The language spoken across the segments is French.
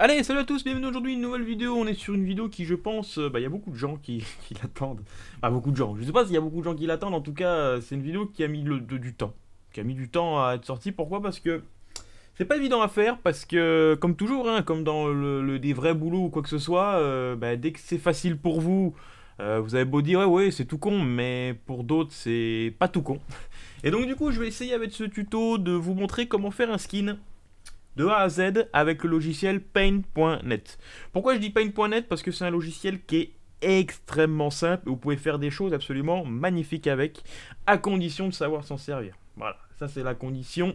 Allez, salut à tous, bienvenue aujourd'hui, une nouvelle vidéo. On est sur une vidéo qui, je pense, euh, bah, il y a beaucoup de gens qui, l'attendent. Bah, beaucoup de gens. Je sais pas s'il y a beaucoup de gens qui l'attendent, en tout cas, euh, c'est une vidéo qui a mis le, du temps. Qui a mis du temps à être sortie. Pourquoi Parce que c'est pas évident à faire, parce que, comme toujours, hein, comme dans le, des vrais boulots ou quoi que ce soit, euh, bah, dès que c'est facile pour vous, vous avez beau dire, ouais, ouais, c'est tout con, mais pour d'autres, c'est pas tout con. Et donc, du coup, je vais essayer avec ce tuto de vous montrer comment faire un skin de A à Z avec le logiciel Paint.net. Pourquoi je dis Paint.net Parce que c'est un logiciel qui est extrêmement simple. Vous pouvez faire des choses absolument magnifiques avec, à condition de savoir s'en servir. Voilà, ça c'est la condition.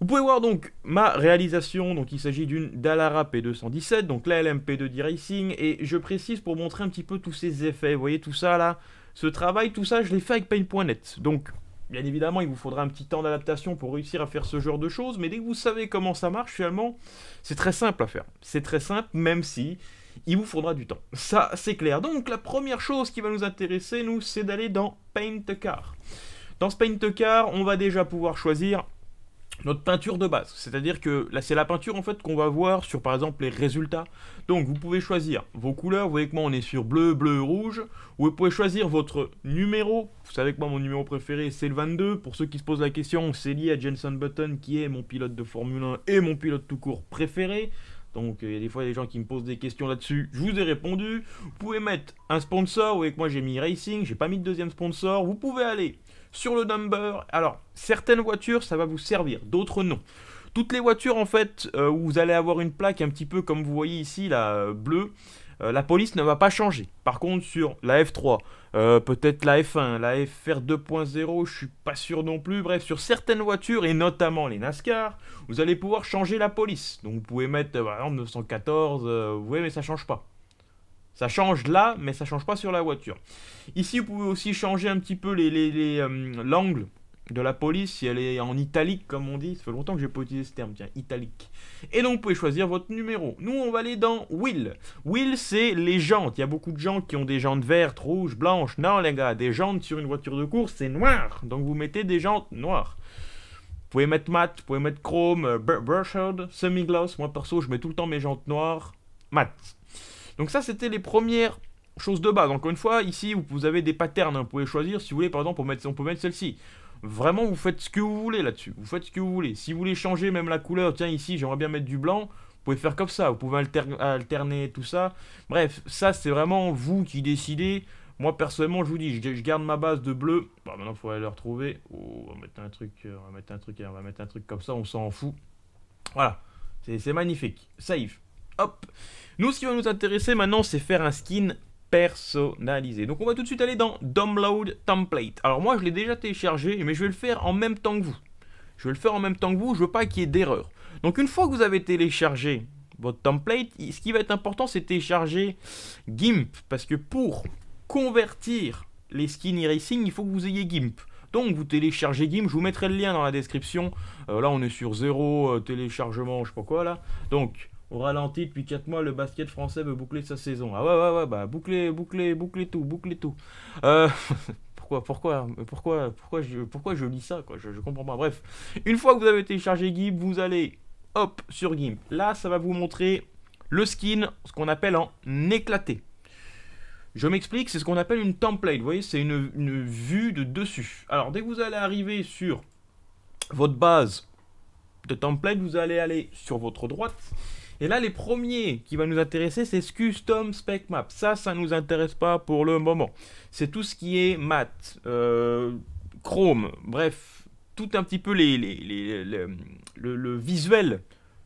Vous pouvez voir donc ma réalisation, donc il s'agit d'une Dallara P217, donc la lmp de D-Racing, et je précise pour montrer un petit peu tous ces effets, vous voyez tout ça là, ce travail, tout ça je l'ai fait avec Paint.net, donc Bien évidemment, il vous faudra un petit temps d'adaptation pour réussir à faire ce genre de choses, mais dès que vous savez comment ça marche, finalement, c'est très simple à faire. C'est très simple, même si il vous faudra du temps. Ça, c'est clair. Donc, la première chose qui va nous intéresser, nous, c'est d'aller dans Paint Car. Dans ce Paint Car, on va déjà pouvoir choisir notre peinture de base. C'est-à-dire que là, c'est la peinture en fait qu'on va voir sur par exemple les résultats. Donc vous pouvez choisir vos couleurs. Vous voyez que moi on est sur bleu, bleu, rouge. Vous pouvez choisir votre numéro. Vous savez que moi mon numéro préféré c'est le 22. Pour ceux qui se posent la question, c'est lié à Jenson Button qui est mon pilote de Formule 1 et mon pilote tout court préféré. Donc euh, il y a des fois des gens qui me posent des questions là-dessus, je vous ai répondu. Vous pouvez mettre un sponsor, vous voyez que moi j'ai mis Racing, j'ai pas mis de deuxième sponsor. Vous pouvez aller sur le number. Alors, certaines voitures, ça va vous servir, d'autres non. Toutes les voitures, en fait, euh, où vous allez avoir une plaque un petit peu comme vous voyez ici, la euh, bleue, euh, la police ne va pas changer. Par contre, sur la F3, peut-être la F1, la FR 2.0, je suis pas sûr non plus. Bref, sur certaines voitures, et notamment les NASCAR, vous allez pouvoir changer la police. Donc, vous pouvez mettre, par exemple, 914, voyez mais ça change pas. Ça change là, mais ça change pas sur la voiture. Ici, vous pouvez aussi changer un petit peu euh, l'angle de la police, si elle est en italique, comme on dit. Ça fait longtemps que j'ai pas utilisé ce terme, tiens, italique. Et donc, vous pouvez choisir votre numéro. Nous, on va aller dans Will. Will, c'est les jantes. Il y a beaucoup de gens qui ont des jantes vertes, rouges, blanches. Non, les gars, des jantes sur une voiture de course, c'est noir. Donc, vous mettez des jantes noires. Vous pouvez mettre matte, vous pouvez mettre chrome, euh, brushed, semi-gloss. Moi, perso, je mets tout le temps mes jantes noires. Matte. Donc ça, c'était les premières choses de base. Encore une fois, ici, vous avez des patterns, hein. vous pouvez choisir, si vous voulez, par exemple, on peut mettre, celle-ci. Vraiment, vous faites ce que vous voulez là-dessus, vous faites ce que vous voulez. Si vous voulez changer même la couleur, tiens, ici, j'aimerais bien mettre du blanc, vous pouvez faire comme ça, vous pouvez alterner tout ça. Bref, ça c'est vraiment vous qui décidez. Moi personnellement, je vous dis, je, garde ma base de bleu. Bon, bah, maintenant il faut aller le retrouver. Oh, mettre un truc, euh, mettre un truc, hein, on va mettre un truc comme ça, on s'en fout. Voilà, c'est magnifique. Save. Hop. Nous, ce qui va nous intéresser maintenant, c'est faire un skin personnalisé. Donc on va tout de suite aller dans Download Template. Alors moi, je l'ai déjà téléchargé, mais je vais le faire en même temps que vous. Je vais le faire en même temps que vous, je veux pas qu'il y ait d'erreur. Donc une fois que vous avez téléchargé votre template, ce qui va être important, c'est télécharger GIMP. Parce que pour convertir les skins e-racing, il faut que vous ayez GIMP. Donc vous téléchargez GIMP, je vous mettrai le lien dans la description. Euh, là on est sur zéro euh, téléchargement, je sais pas quoi là. Donc au ralenti, depuis 4 mois, le basket français veut boucler sa saison. Ah ouais, ouais, ouais, bah boucler, boucler, boucler tout, boucler tout. Euh, pourquoi, pourquoi, pourquoi, pourquoi je, pourquoi je lis ça, quoi je, je comprends pas. Bref, une fois que vous avez téléchargé GIMP, vous allez, hop, sur GIMP. Là, ça va vous montrer le skin, ce qu'on appelle en éclaté. Je m'explique, c'est ce qu'on appelle une template. Vous voyez, c'est une, une, vue de dessus. Alors, dès que vous allez arriver sur votre base de template, vous allez aller sur votre droite. Et là, les premiers qui vont nous intéresser, c'est ce custom spec map. Ça, ça ne nous intéresse pas pour le moment. C'est tout ce qui est mat, euh, chrome, bref, tout un petit peu les, les, le, visuel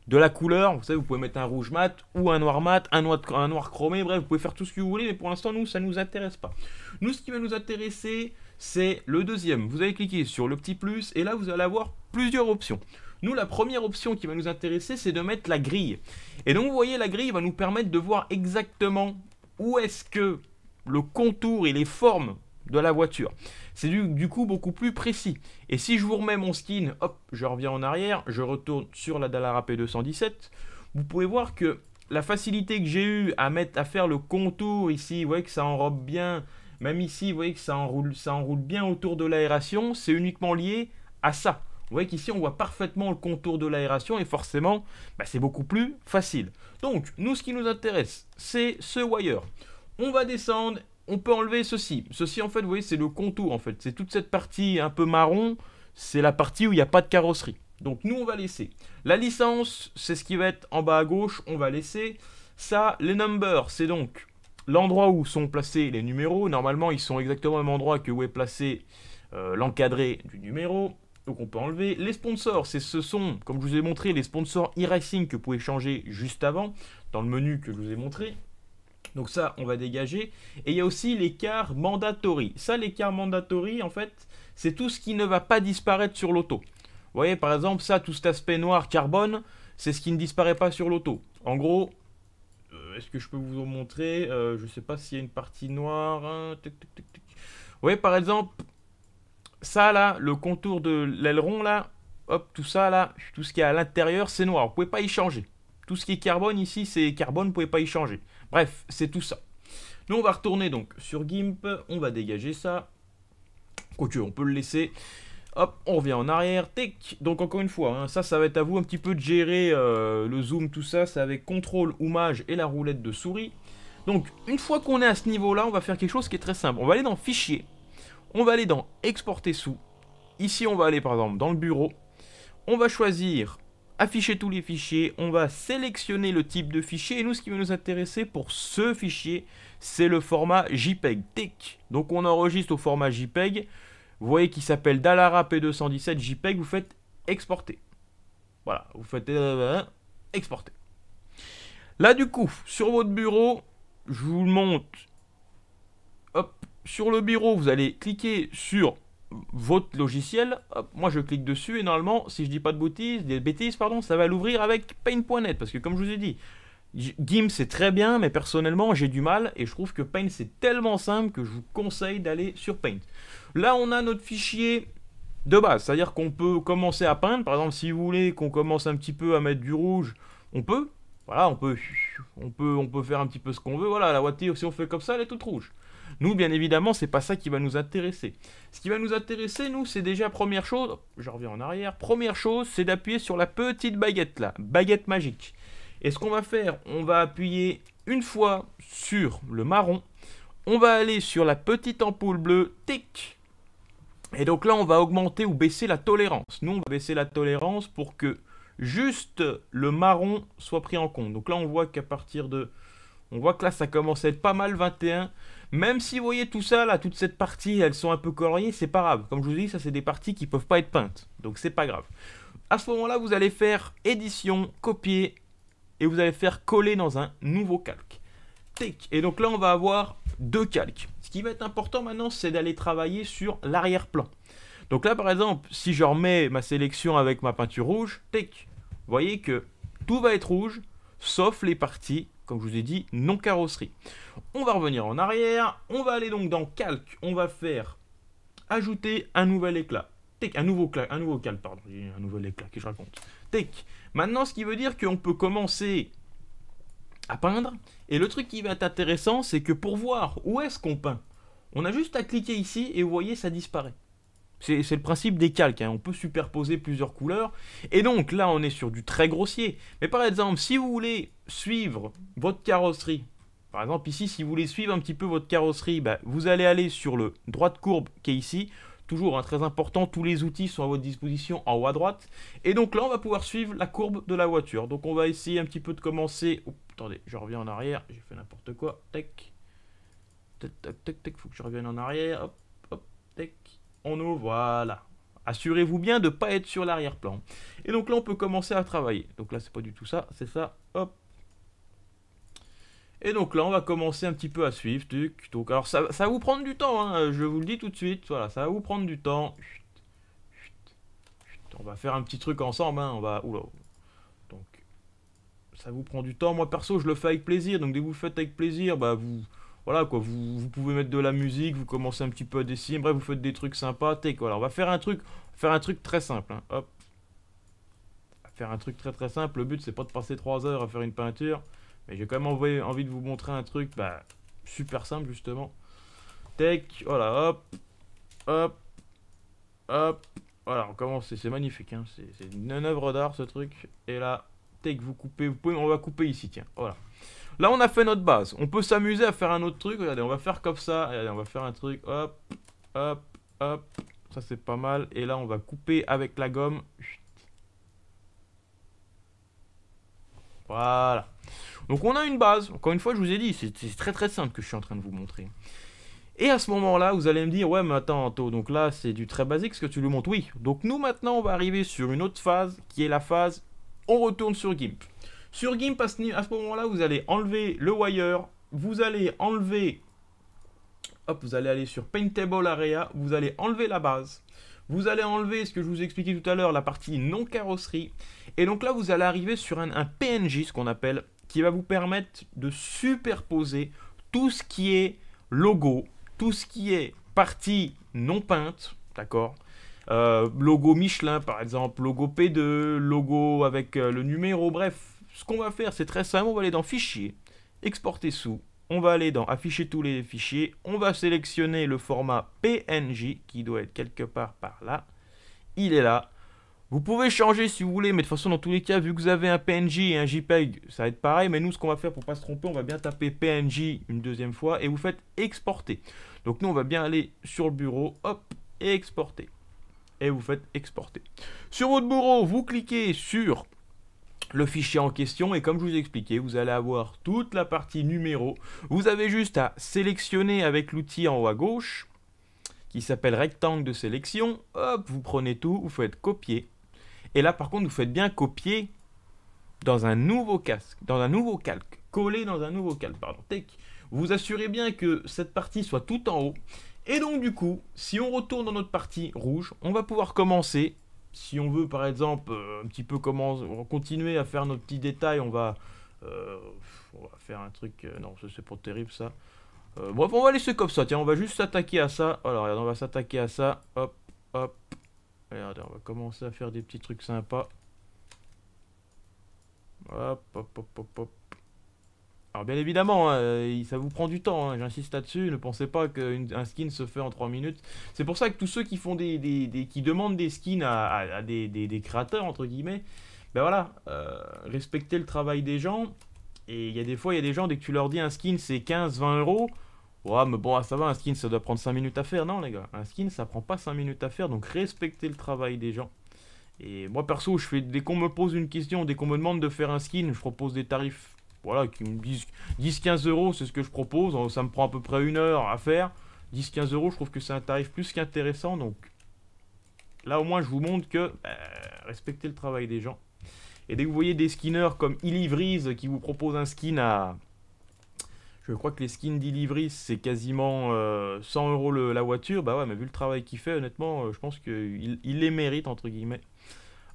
de la couleur. Vous savez, vous pouvez mettre un rouge mat ou un noir mat, un noir, un noir chromé, bref, vous pouvez faire tout ce que vous voulez, mais pour l'instant, nous, ça ne nous intéresse pas. Nous, ce qui va nous intéresser, c'est le deuxième. Vous allez cliquer sur le petit plus, et là, vous allez avoir plusieurs options. Nous, la première option qui va nous intéresser, c'est de mettre la grille. Et donc, vous voyez, la grille va nous permettre de voir exactement où est-ce que le contour et les formes de la voiture. C'est du, coup beaucoup plus précis. Et si je vous remets mon skin, hop, je reviens en arrière, je retourne sur la Dallara P217, vous pouvez voir que la facilité que j'ai eue à, mettre, à faire le contour ici, vous voyez que ça enrobe bien, même ici, vous voyez que ça enroule, ça enroule bien autour de l'aération, c'est uniquement lié à ça. Vous voyez qu'ici, on voit parfaitement le contour de l'aération et forcément, bah, c'est beaucoup plus facile. Donc, nous, ce qui nous intéresse, c'est ce wire. On va descendre, on peut enlever ceci. Ceci, en fait, vous voyez, c'est le contour, en fait. C'est toute cette partie un peu marron, c'est la partie où il n'y a pas de carrosserie. Donc, nous, on va laisser. La licence, c'est ce qui va être en bas à gauche, on va laisser. Ça, les numbers, c'est donc l'endroit où sont placés les numéros. Normalement, ils sont exactement au même endroit que où est placé euh, l'encadré du numéro. Donc on peut enlever. Les sponsors, c'est ce sont, comme je vous ai montré, les sponsors e-racing que vous pouvez changer juste avant, dans le menu que je vous ai montré. Donc ça, on va dégager. Et il y a aussi l'écart mandatory. Ça, l'écart mandatory, en fait, c'est tout ce qui ne va pas disparaître sur l'auto. Vous voyez, par exemple, ça, tout cet aspect noir carbone, c'est ce qui ne disparaît pas sur l'auto. En gros, euh, est-ce que je peux vous en montrer euh, Je ne sais pas s'il y a une partie noire. Hein, vous voyez, par exemple, ça là, le contour de l'aileron là, hop, tout ça là, tout ce qui est à l'intérieur, c'est noir. Vous pouvez pas y changer. Tout ce qui est carbone ici, c'est carbone, vous pouvez pas y changer. Bref, c'est tout ça. Nous, on va retourner donc sur GIMP, on va dégager ça. Quoique, on peut le laisser. Hop, on revient en arrière, tic. Donc encore une fois, hein, ça, ça va être à vous un petit peu de gérer euh, le zoom, tout ça. C'est avec contrôle, hommage et la roulette de souris. Donc, une fois qu'on est à ce niveau-là, on va faire quelque chose qui est très simple. On va aller dans Fichier. On va aller dans Exporter sous. Ici, on va aller par exemple dans le bureau. On va choisir afficher tous les fichiers, on va sélectionner le type de fichier et nous ce qui va nous intéresser pour ce fichier c'est le format JPEG Donc on enregistre au format JPEG, vous voyez qu'il s'appelle Dalara P217 JPEG, vous faites exporter. Voilà, vous faites euh, exporter. Là du coup, sur votre bureau, je vous le montre sur le bureau, vous allez cliquer sur votre logiciel. moi, je clique dessus et normalement, si je dis pas de bêtises, des bêtises, pardon, ça va l'ouvrir avec Paint.net parce que comme je vous ai dit, Gimp c'est très bien, mais personnellement j'ai du mal et je trouve que Paint c'est tellement simple que je vous conseille d'aller sur Paint. Là on a notre fichier de base, c'est-à-dire qu'on peut commencer à peindre. Par exemple, si vous voulez qu'on commence un petit peu à mettre du rouge, on peut. Voilà, on peut, on peut, on peut faire un petit peu ce qu'on veut. Voilà, la voiture, si on fait comme ça, elle est toute rouge. Nous, bien évidemment, c'est pas ça qui va nous intéresser. Ce qui va nous intéresser, nous, c'est déjà première chose, je reviens en arrière, première chose, c'est d'appuyer sur la petite baguette là, baguette magique. Et ce qu'on va faire, on va appuyer une fois sur le marron, on va aller sur la petite ampoule bleue, tic, et donc là, on va augmenter ou baisser la tolérance. Nous, on va baisser la tolérance pour que juste le marron soit pris en compte. Donc là, on voit qu'à partir de... On voit que là, ça commence à être pas mal 21. Même si vous voyez tout ça là, toute cette partie, elles sont un peu coloriées, c'est pas grave. Comme je vous dis, ça c'est des parties qui peuvent pas être peintes, donc c'est pas grave. À ce moment-là, vous allez faire édition, copier, et vous allez faire coller dans un nouveau calque. Tic. Et donc là, on va avoir deux calques. Ce qui va être important maintenant, c'est d'aller travailler sur l'arrière-plan. Donc là, par exemple, si je remets ma sélection avec ma peinture rouge, tic, vous voyez que tout va être rouge, sauf les parties comme je vous ai dit, non carrosserie. On va revenir en arrière, on va aller donc dans calque, on va faire ajouter un nouvel éclat. Tech, un nouveau, calque, un nouveau calque, pardon, un nouvel éclat que je raconte. Tech. Maintenant, ce qui veut dire qu'on peut commencer à peindre. Et le truc qui va être intéressant, c'est que pour voir où est-ce qu'on peint, on a juste à cliquer ici et vous voyez, ça disparaît. C'est le principe des calques, hein. on peut superposer plusieurs couleurs. Et donc là, on est sur du très grossier. Mais par exemple, si vous voulez suivre votre carrosserie, par exemple ici, si vous voulez suivre un petit peu votre carrosserie, ben, vous allez aller sur le droit de courbe qui est ici. Toujours hein, très important, tous les outils sont à votre disposition en haut à droite. Et donc là, on va pouvoir suivre la courbe de la voiture. Donc on va essayer un petit peu de commencer... attendez, je reviens en arrière, j'ai fait n'importe quoi. Tac, tac, tac, tac, tac, faut que je revienne en arrière. Hop, hop, tac, on ouvre, voilà. Assurez-vous bien de ne pas être sur l'arrière-plan. Et donc là, on peut commencer à travailler. Donc là, c'est pas du tout ça, c'est ça, hop, et donc là, on va commencer un petit peu à suivre. alors ça, va vous prendre du temps, hein, je vous le dis tout de suite. Voilà, ça va vous prendre du temps. On va faire un petit truc ensemble. Hein, on va. Donc, ça vous prend du temps. Moi perso, je le fais avec plaisir. Donc, dès que vous le faites avec plaisir, bah vous. Voilà quoi, vous, pouvez mettre de la musique, vous commencez un petit peu à dessiner, bref, vous faites des trucs sympas. on va faire un truc, faire un truc très simple. Hein, hop. Faire un truc très très simple. Le but, c'est pas de passer 3 heures à faire une peinture. Mais j'ai quand même envie de vous montrer un truc bah, super simple justement. Tech, voilà, hop, hop, hop. Voilà, on commence, c'est magnifique, hein. c'est une œuvre d'art ce truc. Et là, tech, vous coupez, vous on va couper ici, tiens, voilà. Là, on a fait notre base. On peut s'amuser à faire un autre truc. Regardez, on va faire comme ça. Regardez, on va faire un truc. Hop, hop, hop. Ça, c'est pas mal. Et là, on va couper avec la gomme. Voilà. Donc on a une base, encore une fois je vous ai dit, c'est très très simple que je suis en train de vous montrer. Et à ce moment-là, vous allez me dire, ouais mais attends donc là c'est du très basique ce que tu lui montres, oui. Donc nous maintenant on va arriver sur une autre phase qui est la phase on retourne sur GIMP. Sur GIMP à ce, moment-là, vous allez enlever le wire, vous allez enlever, hop, vous allez aller sur Paintable Area, vous allez enlever la base. Vous allez enlever ce que je vous ai expliqué tout à l'heure, la partie non carrosserie. Et donc là, vous allez arriver sur un, un PNJ, ce qu'on appelle qui va vous permettre de superposer tout ce qui est logo, tout ce qui est partie non peinte, d'accord euh, Logo Michelin par exemple, logo P2, logo avec euh, le numéro, bref. Ce qu'on va faire, c'est très simple, on va aller dans Fichier, Exporter sous, on va aller dans Afficher tous les fichiers, on va sélectionner le format PNJ, qui doit être quelque part par là. Il est là. Vous pouvez changer si vous voulez, mais de toute façon, dans tous les cas, vu que vous avez un PNG et un JPEG, ça va être pareil. Mais nous, ce qu'on va faire pour pas se tromper, on va bien taper PNG une deuxième fois et vous faites exporter. Donc nous, on va bien aller sur le bureau, hop, et exporter. Et vous faites exporter. Sur votre bureau, vous cliquez sur le fichier en question et comme je vous ai expliqué, vous allez avoir toute la partie numéro. Vous avez juste à sélectionner avec l'outil en haut à gauche qui s'appelle rectangle de sélection. Hop, vous prenez tout, vous faites copier et là, par contre, vous faites bien copier dans un nouveau casque, dans un nouveau calque, coller dans un nouveau calque, pardon, tech. Vous assurez bien que cette partie soit tout en haut. Et donc, du coup, si on retourne dans notre partie rouge, on va pouvoir commencer. Si on veut, par exemple, euh, un petit peu commencer, continuer à faire nos petits détails, euh, on va, faire un truc... Euh, non, non, c'est pas terrible, ça. bref, on va laisser comme ça. Tiens, on va juste s'attaquer à ça. Alors, on va s'attaquer à ça. Hop, hop, Regardez, on va commencer à faire des petits trucs sympas. Hop, hop, hop, hop, hop. Alors bien évidemment, hein, euh, ça vous prend du temps, hein, j'insiste là-dessus, ne pensez pas qu'un skin se fait en 3 minutes. C'est pour ça que tous ceux qui font des, qui demandent des skins à, des, créateurs, entre guillemets, ben voilà, euh, respectez le travail des gens. Et il y a des fois, il y a des gens, dès que tu leur dis un skin c'est 15-20 euros, Ouais, mais bon, ah, ça va, un skin, ça doit prendre 5 minutes à faire. Non, les gars, un skin, ça prend pas 5 minutes à faire, donc respectez le travail des gens. Et moi, perso, je fais, dès qu'on me pose une question, dès qu'on me demande de faire un skin, je propose des tarifs, voilà, qui me disent 10-15 euros, c'est ce que je propose. Hein, ça me prend à peu près une heure à faire. 10-15 euros, je trouve que c'est un tarif plus qu'intéressant, donc là, au moins, je vous montre que bah, respectez le travail des gens. Et dès que vous voyez des skinners comme Vries qui vous propose un skin à je crois que les skins delivery, c'est quasiment 100 euh, euros la voiture. Bah ouais, mais vu le travail qu'il fait, honnêtement, euh, je pense qu'il il les mérite, entre guillemets.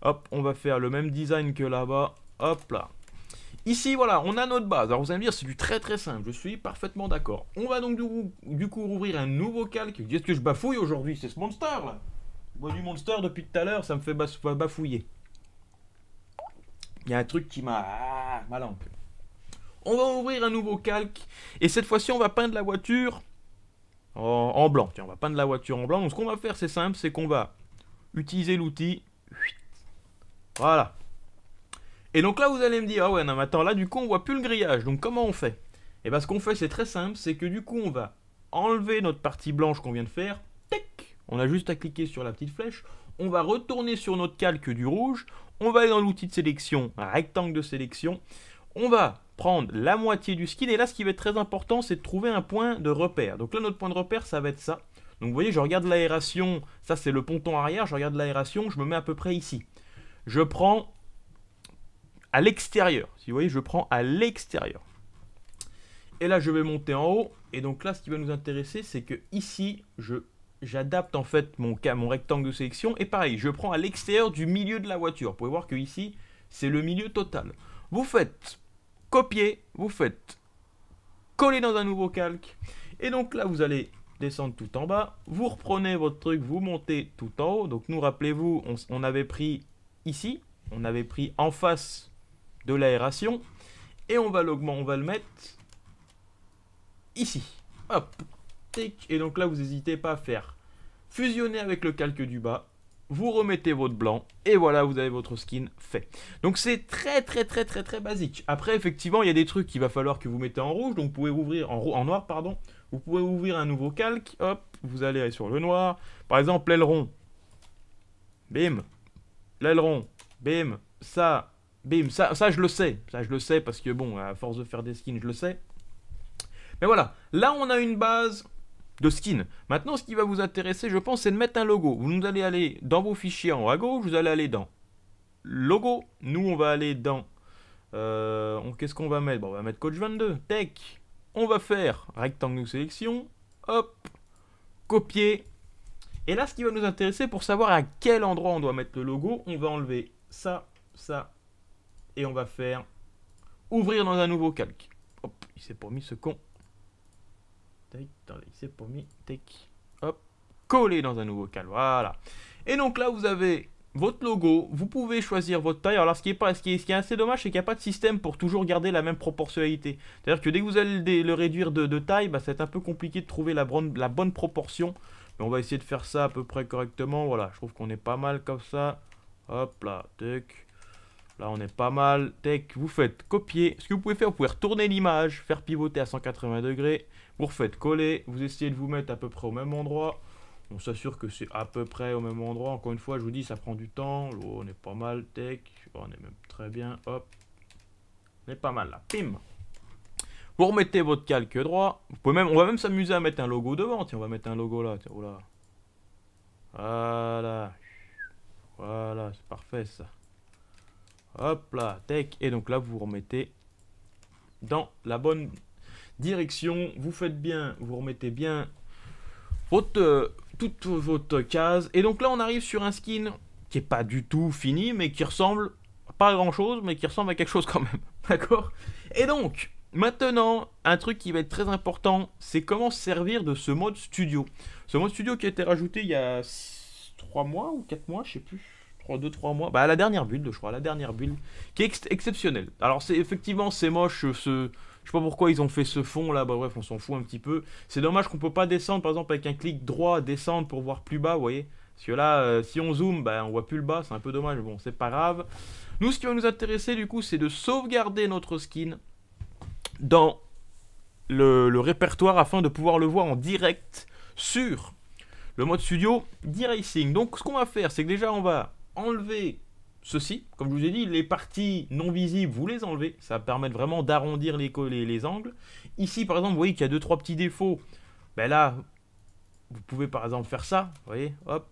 Hop, on va faire le même design que là-bas. Hop là. Ici, voilà, on a notre base. Alors vous allez me dire, c'est du très très simple. Je suis parfaitement d'accord. On va donc du, coup rouvrir un nouveau calque. Qu'est-ce que je bafouille aujourd'hui C'est ce monster là. Moi, du monster depuis tout à l'heure, ça me fait bafouiller. Il y a un truc qui m'a... Ah, ma lampe. On va ouvrir un nouveau calque. Et cette fois-ci, on va peindre la voiture en, blanc. Tiens, on va peindre la voiture en blanc. Donc, ce qu'on va faire, c'est simple, c'est qu'on va utiliser l'outil. Voilà. Et donc là, vous allez me dire, ah ouais, non, mais attends, là, du coup, on voit plus le grillage. Donc, comment on fait Et eh bien, ce qu'on fait, c'est très simple. C'est que du coup, on va enlever notre partie blanche qu'on vient de faire. Tic On a juste à cliquer sur la petite flèche. On va retourner sur notre calque du rouge. On va aller dans l'outil de sélection, rectangle de sélection. On va prendre la moitié du skin. Et là, ce qui va être très important, c'est de trouver un point de repère. Donc là, notre point de repère, ça va être ça. Donc vous voyez, je regarde l'aération, ça c'est le ponton arrière, je regarde l'aération, je me mets à peu près ici. Je prends à l'extérieur. Si vous voyez, je prends à l'extérieur. Et là, je vais monter en haut. Et donc là, ce qui va nous intéresser, c'est que ici, je j'adapte en fait mon, mon rectangle de sélection. Et pareil, je prends à l'extérieur du milieu de la voiture. Vous pouvez voir que ici, c'est le milieu total. Vous faites copiez, vous faites coller dans un nouveau calque. Et donc là, vous allez descendre tout en bas. Vous reprenez votre truc, vous montez tout en haut. Donc nous, rappelez-vous, on, avait pris ici. On avait pris en face de l'aération. Et on va l'augmenter, on va le mettre ici. Hop. Et donc là, vous n'hésitez pas à faire fusionner avec le calque du bas vous remettez votre blanc et voilà, vous avez votre skin fait. Donc c'est très très très très très basique. Après effectivement, il y a des trucs qu'il va falloir que vous mettez en rouge, donc vous pouvez ouvrir en, noir pardon. Vous pouvez ouvrir un nouveau calque, hop, vous allez sur le noir. Par exemple, l'aileron. Bim. L'aileron. Bim. Ça, bim, ça, ça je le sais, ça je le sais parce que bon, à force de faire des skins, je le sais. Mais voilà, là on a une base, de skin. Maintenant, ce qui va vous intéresser, je pense, c'est de mettre un logo. Vous nous allez aller dans vos fichiers en haut à gauche, vous allez aller dans logo. Nous, on va aller dans... Euh, qu'est-ce qu'on va mettre On va mettre coach 22, tech. On va faire rectangle sélection. Hop, copier. Et là, ce qui va nous intéresser pour savoir à quel endroit on doit mettre le logo, on va enlever ça, ça, et on va faire ouvrir dans un nouveau calque. Hop, il s'est promis ce con attendez, il s'est pas mis, hop, collé dans un nouveau cal, voilà. Et donc là, vous avez votre logo, vous pouvez choisir votre taille. Alors ce qui est, pas, ce qui est, ce qui est assez dommage, c'est qu'il n'y a pas de système pour toujours garder la même proportionnalité. C'est-à-dire que dès que vous allez le réduire de, taille, bah, c'est un peu compliqué de trouver la bonne, la bonne proportion. Mais on va essayer de faire ça à peu près correctement. Voilà, je trouve qu'on est pas mal comme ça. Hop là, tech Là, on est pas mal. tech vous faites copier. Ce que vous pouvez faire, vous pouvez retourner l'image, faire pivoter à 180 degrés. Vous refaites coller, vous essayez de vous mettre à peu près au même endroit. On s'assure que c'est à peu près au même endroit. Encore une fois, je vous dis, ça prend du temps. Oh, on est pas mal, tech. Oh, on est même très bien. Hop. On est pas mal là. Pim. Vous remettez votre calque droit. Vous même, on va même s'amuser à mettre un logo devant. Tiens, on va mettre un logo là. Tiens, oh Voilà. Voilà, c'est parfait ça. Hop là, tech. Et donc là, vous vous remettez dans la bonne direction. Vous faites bien, vous remettez bien votre, toute votre case. Et donc là, on arrive sur un skin qui est pas du tout fini, mais qui ressemble pas à grand chose, mais qui ressemble à quelque chose quand même. D'accord Et donc, maintenant, un truc qui va être très important, c'est comment servir de ce mode studio. Ce mode studio qui a été rajouté il y a 3 mois ou 4 mois, je sais plus. 3, 2, 3 mois. Bah, la dernière build, je crois, la dernière build, qui est exceptionnelle. Alors, c'est effectivement, c'est moche, ce je sais pas pourquoi ils ont fait ce fond là, bah bref, on s'en fout un petit peu. C'est dommage qu'on peut pas descendre par exemple avec un clic droit, descendre pour voir plus bas, vous voyez. Parce que là, euh, si on zoome, bah, on voit plus le bas, c'est un peu dommage, bon, c'est pas grave. Nous, ce qui va nous intéresser du coup, c'est de sauvegarder notre skin dans le, répertoire afin de pouvoir le voir en direct sur le mode studio d racing Donc, ce qu'on va faire, c'est que déjà, on va enlever ceci, comme je vous ai dit, les parties non visibles, vous les enlevez. Ça permet vraiment d'arrondir les, les, angles. Ici, par exemple, vous voyez qu'il y a deux trois petits défauts. Ben là, vous pouvez par exemple faire ça. Vous voyez, hop,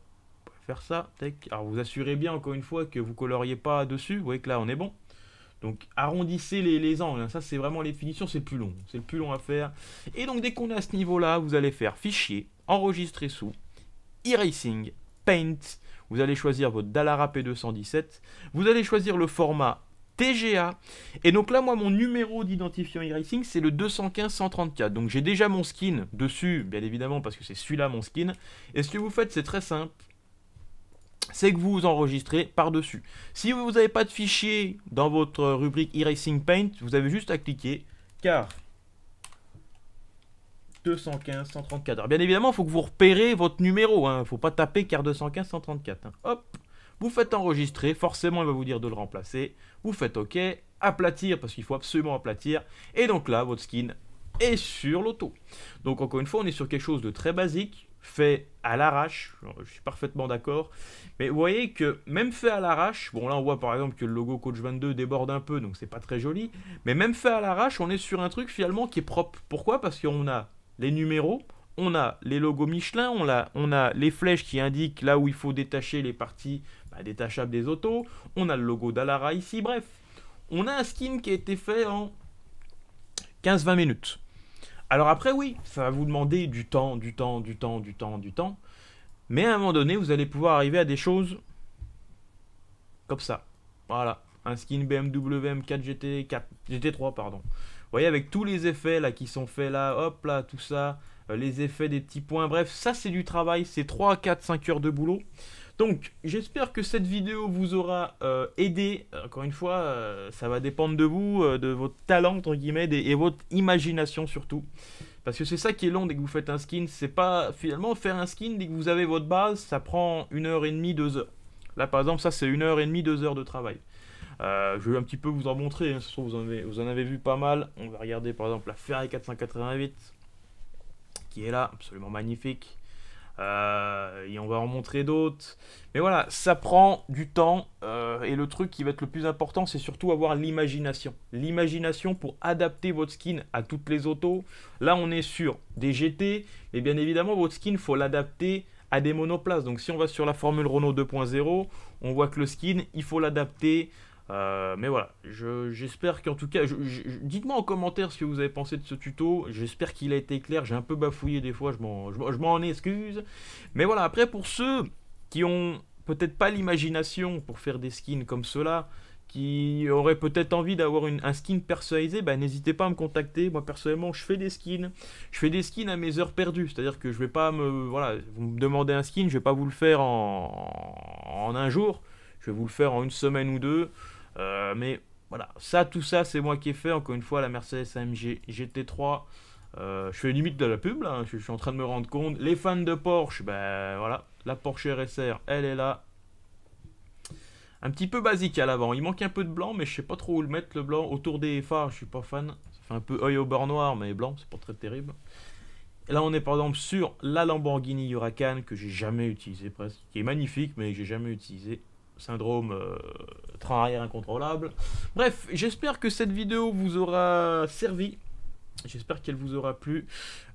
faire ça. Alors vous assurez bien, encore une fois, que vous coloriez pas dessus. Vous voyez que là, on est bon. Donc arrondissez les, les angles. Hein. Ça, c'est vraiment les finitions, c'est le plus long. C'est le plus long à faire. Et donc, dès qu'on est à ce niveau-là, vous allez faire fichier, enregistrer sous, erasing, paint. Vous allez choisir votre Dallara P217. Vous allez choisir le format TGA. Et donc là, moi, mon numéro d'identifiant e c'est le 215-134. Donc j'ai déjà mon skin dessus, bien évidemment, parce que c'est celui-là mon skin. Et ce que vous faites, c'est très simple. C'est que vous vous enregistrez par-dessus. Si vous n'avez pas de fichier dans votre rubrique e paint, vous avez juste à cliquer car 215 134. Alors bien évidemment, il faut que vous repérez votre numéro. Il hein. ne faut pas taper car 215 134. Hop, vous faites enregistrer. Forcément, il va vous dire de le remplacer. Vous faites OK, aplatir parce qu'il faut absolument aplatir. Et donc là, votre skin est sur l'auto. Donc encore une fois, on est sur quelque chose de très basique fait à l'arrache, je suis parfaitement d'accord, mais vous voyez que même fait à l'arrache, bon là on voit par exemple que le logo Coach 22 déborde un peu, donc c'est pas très joli, mais même fait à l'arrache, on est sur un truc finalement qui est propre. Pourquoi Parce qu'on a les numéros, on a les logos Michelin, on a, les flèches qui indiquent là où il faut détacher les parties bah, détachables des autos, on a le logo d'Alara ici, bref. On a un skin qui a été fait en 15-20 minutes. Alors après, oui, ça va vous demander du temps, du temps, du temps, du temps, du temps. Mais à un moment donné, vous allez pouvoir arriver à des choses comme ça. Voilà, un skin BMW M4 GT4, GT3, pardon voyez, avec tous les effets là qui sont faits là, hop là, tout ça, euh, les effets des petits points, bref, ça c'est du travail, c'est 3, 4, 5 heures de boulot. Donc, j'espère que cette vidéo vous aura euh, aidé. Encore une fois, euh, ça va dépendre de vous, de votre talent, entre guillemets, et votre imagination surtout. Parce que c'est ça qui est long dès que vous faites un skin. C'est pas, finalement, faire un skin dès que vous avez votre base, ça prend une heure et demie, deux heures. Là, par exemple, ça, c'est une heure et demie, deux heures de travail. Euh, je vais un petit peu vous en montrer, hein. vous en, avez, vous en avez vu pas mal. On va regarder par exemple la Ferrari 488 qui est là, absolument magnifique. Euh, et on va en montrer d'autres. Mais voilà, ça prend du temps. Euh, et le truc qui va être le plus important, c'est surtout avoir l'imagination. L'imagination pour adapter votre skin à toutes les autos. Là, on est sur des GT. Mais bien évidemment, votre skin, faut l'adapter à des monoplaces. Donc si on va sur la Formule Renault 2.0, on voit que le skin, il faut l'adapter euh, mais voilà, j'espère qu'en tout cas, dites-moi en commentaire ce que vous avez pensé de ce tuto. J'espère qu'il a été clair. J'ai un peu bafouillé des fois, je m'en excuse. Mais voilà, après, pour ceux qui ont peut-être pas l'imagination pour faire des skins comme cela, qui auraient peut-être envie d'avoir un skin personnalisé, bah, n'hésitez pas à me contacter. Moi personnellement, je fais des skins. Je fais des skins à mes heures perdues. C'est-à-dire que je vais pas me. Voilà, vous me demandez un skin, je vais pas vous le faire en, en un jour. Je vais vous le faire en une semaine ou deux. Euh, mais voilà, ça, tout ça, c'est moi qui ai fait. Encore une fois, la Mercedes AMG GT3. Euh, je fais limite de la pub, là, je, suis en train de me rendre compte. Les fans de Porsche, ben voilà, la Porsche RSR, elle est là. Un petit peu basique à l'avant. Il manque un peu de blanc, mais je sais pas trop où le mettre, le blanc. Autour des phares, je suis pas fan. Ça fait un peu œil au beurre noir, mais blanc, c'est pas très terrible. là, on est par exemple sur la Lamborghini Huracan que j'ai jamais utilisé presque, qui est magnifique, mais j'ai jamais utilisé syndrome euh, train arrière incontrôlable. Bref, j'espère que cette vidéo vous aura servi. J'espère qu'elle vous aura plu.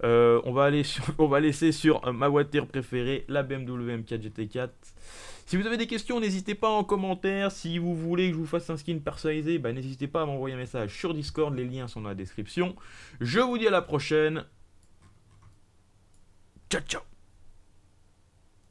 Euh, on, va aller sur, on va laisser sur euh, ma voiture préférée, la BMW M4 GT4. Si vous avez des questions, n'hésitez pas en commentaire. Si vous voulez que je vous fasse un skin personnalisé, bah, n'hésitez pas à m'envoyer un message sur Discord. Les liens sont dans la description. Je vous dis à la prochaine. Ciao, ciao